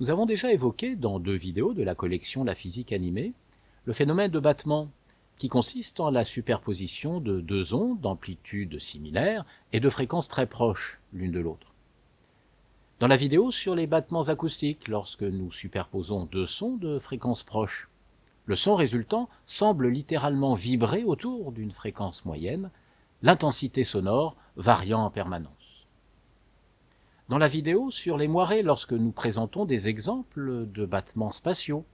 Nous avons déjà évoqué dans deux vidéos de la collection La physique animée le phénomène de battement, qui consiste en la superposition de deux ondes d'amplitude similaire et de fréquences très proches l'une de l'autre. Dans la vidéo sur les battements acoustiques, lorsque nous superposons deux sons de fréquences proches, le son résultant semble littéralement vibrer autour d'une fréquence moyenne, l'intensité sonore variant en permanence dans la vidéo sur les moirés lorsque nous présentons des exemples de battements spatiaux,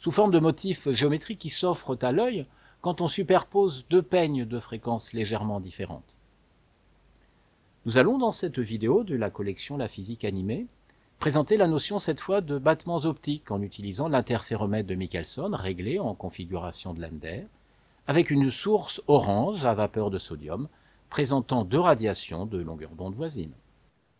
sous forme de motifs géométriques qui s'offrent à l'œil quand on superpose deux peignes de fréquences légèrement différentes. Nous allons dans cette vidéo de la collection La physique animée présenter la notion cette fois de battements optiques en utilisant l'interféromètre de Michelson réglé en configuration de Lander avec une source orange à vapeur de sodium présentant deux radiations de longueur d'onde voisine.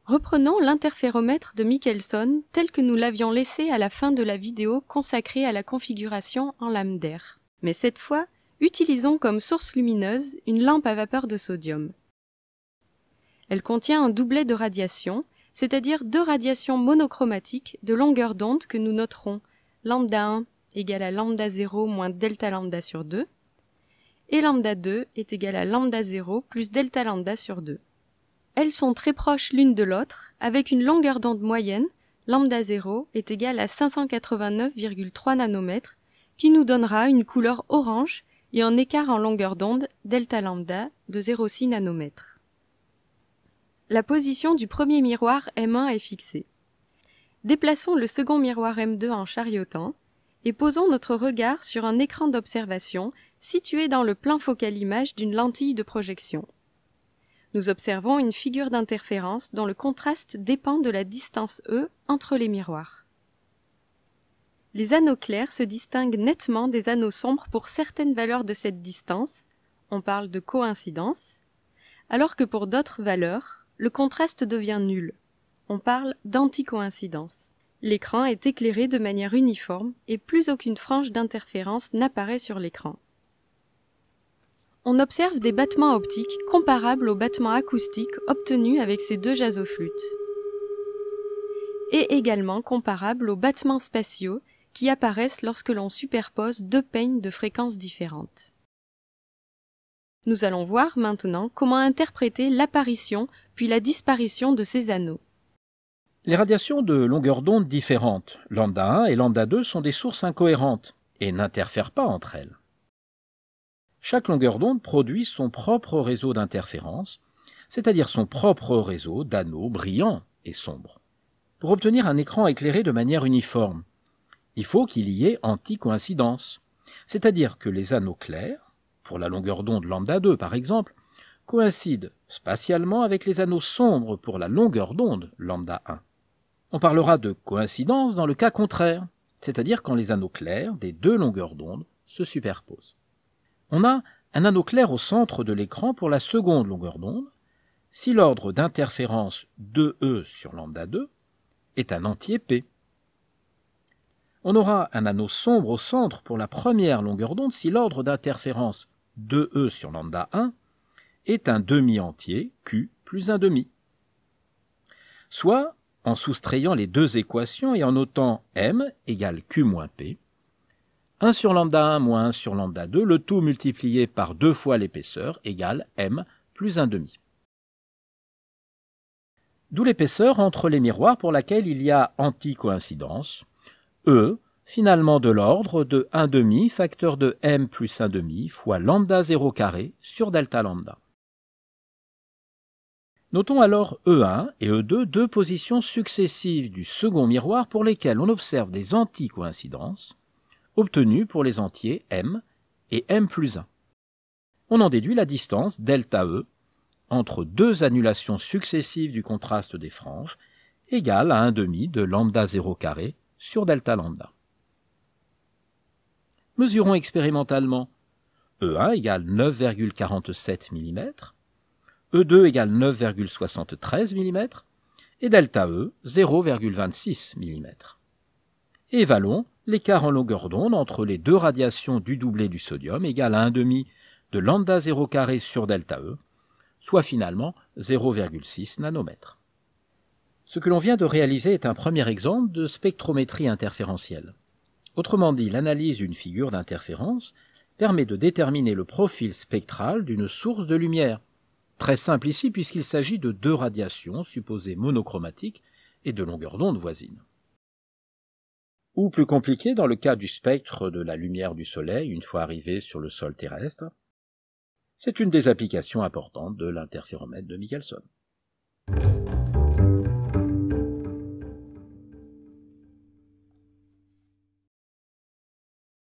Reprenons l'interféromètre de Michelson tel que nous l'avions laissé à la fin de la vidéo consacrée à la configuration en lame d'air. Mais cette fois, utilisons comme source lumineuse une lampe à vapeur de sodium. Elle contient un doublet de radiation, c'est-à-dire deux radiations monochromatiques de longueur d'onde que nous noterons lambda 1 égale à lambda 0 moins delta lambda sur 2 et lambda 2 est égal à lambda 0 plus delta lambda sur 2. Elles sont très proches l'une de l'autre, avec une longueur d'onde moyenne, lambda 0 est égale à 589,3 nanomètres, qui nous donnera une couleur orange et un écart en longueur d'onde delta lambda de 0,6 nanomètres. La position du premier miroir M1 est fixée. Déplaçons le second miroir M2 en chariotant et posons notre regard sur un écran d'observation situé dans le plan focal image d'une lentille de projection nous observons une figure d'interférence dont le contraste dépend de la distance E entre les miroirs. Les anneaux clairs se distinguent nettement des anneaux sombres pour certaines valeurs de cette distance, on parle de coïncidence, alors que pour d'autres valeurs, le contraste devient nul, on parle d'anticoïncidence. L'écran est éclairé de manière uniforme et plus aucune frange d'interférence n'apparaît sur l'écran on observe des battements optiques comparables aux battements acoustiques obtenus avec ces deux jasoflûtes, et également comparables aux battements spatiaux qui apparaissent lorsque l'on superpose deux peignes de fréquences différentes. Nous allons voir maintenant comment interpréter l'apparition puis la disparition de ces anneaux. Les radiations de longueurs d'onde différentes, lambda 1 et lambda 2, sont des sources incohérentes et n'interfèrent pas entre elles chaque longueur d'onde produit son propre réseau d'interférences, c'est-à-dire son propre réseau d'anneaux brillants et sombres. Pour obtenir un écran éclairé de manière uniforme, il faut qu'il y ait anticoïncidence, c'est-à-dire que les anneaux clairs, pour la longueur d'onde lambda 2 par exemple, coïncident spatialement avec les anneaux sombres pour la longueur d'onde lambda 1. On parlera de coïncidence dans le cas contraire, c'est-à-dire quand les anneaux clairs des deux longueurs d'onde se superposent on a un anneau clair au centre de l'écran pour la seconde longueur d'onde, si l'ordre d'interférence 2E e sur lambda 2 est un entier P. On aura un anneau sombre au centre pour la première longueur d'onde si l'ordre d'interférence 2E e sur lambda 1 est un demi-entier Q plus un demi. Soit, en soustrayant les deux équations et en notant M égale Q moins P, 1 sur lambda 1 moins 1 sur lambda 2, le tout multiplié par 2 fois l'épaisseur égale m plus 1 demi. D'où l'épaisseur entre les miroirs pour laquelle il y a anticoïncidence, E, finalement de l'ordre de 1 demi facteur de m plus 1 demi fois lambda 0 carré sur delta lambda. Notons alors E1 et E2 deux positions successives du second miroir pour lesquelles on observe des anticoïncidences obtenu pour les entiers m et m plus 1. On en déduit la distance ΔE entre deux annulations successives du contraste des franges égale à 1 demi de lambda 0 carré sur delta Mesurons expérimentalement E1 égale 9,47 mm, E2 égale 9,73 mm et ΔE 0,26 mm. Et évaluons L'écart en longueur d'onde entre les deux radiations du doublé du sodium égale à demi de lambda 0 carré sur delta E, soit finalement 0,6 nanomètres. Ce que l'on vient de réaliser est un premier exemple de spectrométrie interférentielle. Autrement dit, l'analyse d'une figure d'interférence permet de déterminer le profil spectral d'une source de lumière. Très simple ici puisqu'il s'agit de deux radiations supposées monochromatiques et de longueur d'onde voisines ou plus compliqué dans le cas du spectre de la lumière du Soleil une fois arrivé sur le sol terrestre. C'est une des applications importantes de l'interféromètre de Michelson.